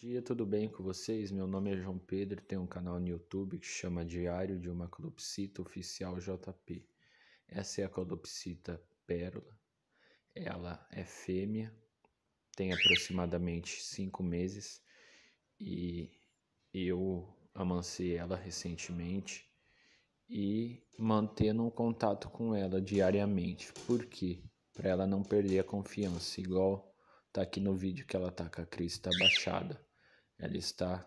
dia, tudo bem com vocês? Meu nome é João Pedro, tenho um canal no YouTube que chama Diário de uma Calopsita Oficial JP. Essa é a calopsita pérola. Ela é fêmea, tem aproximadamente 5 meses e eu amancei ela recentemente e mantendo um contato com ela diariamente. Por quê? Para ela não perder a confiança, igual tá aqui no vídeo que ela tá com a crista tá baixada. Ela está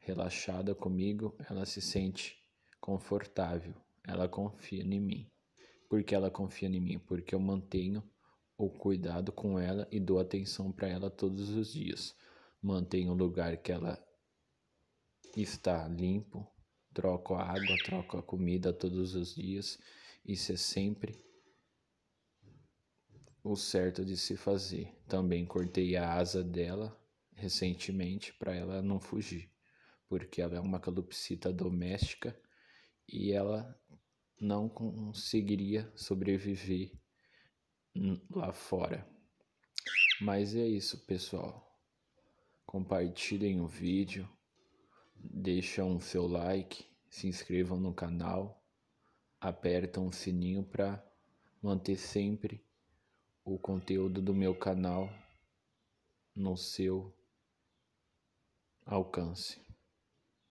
relaxada comigo, ela se sente confortável, ela confia em mim. Por que ela confia em mim? Porque eu mantenho o cuidado com ela e dou atenção para ela todos os dias. Mantenho o lugar que ela está limpo, troco a água, troco a comida todos os dias. Isso é sempre o certo de se fazer. Também cortei a asa dela recentemente para ela não fugir, porque ela é uma calopsita doméstica e ela não conseguiria sobreviver lá fora. Mas é isso, pessoal. Compartilhem o vídeo, deixam o seu like, se inscrevam no canal, apertam o sininho para manter sempre o conteúdo do meu canal no seu alcance.